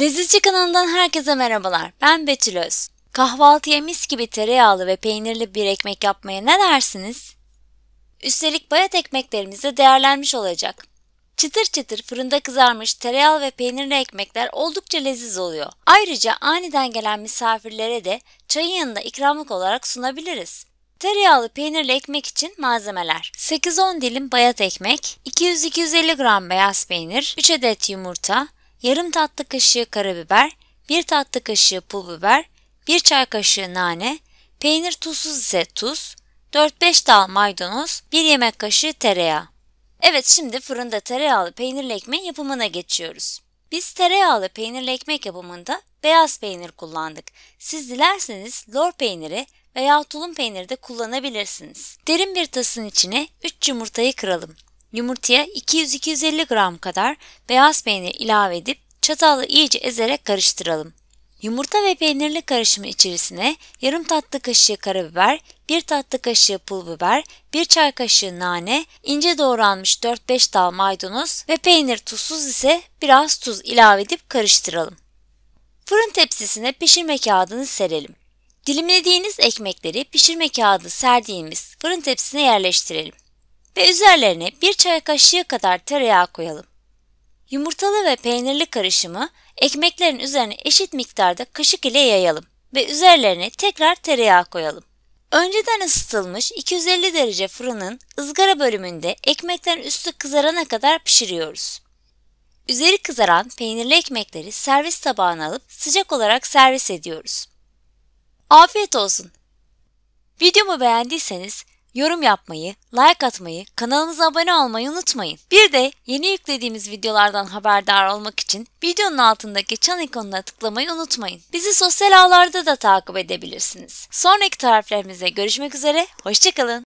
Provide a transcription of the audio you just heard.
Lezzetçi kanalından herkese merhabalar. Ben Betül Öz. Kahvaltıya mis gibi tereyağlı ve peynirli bir ekmek yapmaya ne dersiniz? Üstelik bayat ekmeklerimiz de değerlenmiş olacak. Çıtır çıtır fırında kızarmış tereyağlı ve peynirli ekmekler oldukça leziz oluyor. Ayrıca aniden gelen misafirlere de çayın yanında ikramlık olarak sunabiliriz. Tereyağlı peynirli ekmek için malzemeler. 8-10 dilim bayat ekmek, 200-250 gram beyaz peynir, 3 adet yumurta, yarım tatlı kaşığı karabiber, 1 tatlı kaşığı pul biber, 1 çay kaşığı nane, peynir tuzsuz ise tuz, 4-5 dal maydanoz, 1 yemek kaşığı tereyağı. Evet şimdi fırında tereyağlı peynirli ekmeğin yapımına geçiyoruz. Biz tereyağlı peynirli ekmek yapımında beyaz peynir kullandık. Siz dilerseniz lor peyniri veya tulum peyniri de kullanabilirsiniz. Derin bir tasın içine 3 yumurtayı kıralım. Yumurtaya 200-250 gram kadar beyaz peynir ilave edip çatalla iyice ezerek karıştıralım. Yumurta ve peynirli karışımın içerisine yarım tatlı kaşığı karabiber, 1 tatlı kaşığı pul biber, 1 çay kaşığı nane, ince doğranmış 4-5 dal maydanoz ve peynir tuzsuz ise biraz tuz ilave edip karıştıralım. Fırın tepsisine pişirme kağıdını serelim. Dilimlediğiniz ekmekleri pişirme kağıdı serdiğimiz fırın tepsisine yerleştirelim ve üzerlerine bir çay kaşığı kadar tereyağı koyalım. Yumurtalı ve peynirli karışımı ekmeklerin üzerine eşit miktarda kaşık ile yayalım ve üzerlerine tekrar tereyağı koyalım. Önceden ısıtılmış 250 derece fırının ızgara bölümünde ekmeklerin üstü kızarana kadar pişiriyoruz. Üzeri kızaran peynirli ekmekleri servis tabağına alıp sıcak olarak servis ediyoruz. Afiyet olsun. Videomu beğendiyseniz yorum yapmayı, like atmayı, kanalımıza abone olmayı unutmayın. Bir de yeni yüklediğimiz videolardan haberdar olmak için videonun altındaki çan ikonuna tıklamayı unutmayın. Bizi sosyal ağlarda da takip edebilirsiniz. Sonraki tariflerimizde görüşmek üzere, hoşçakalın.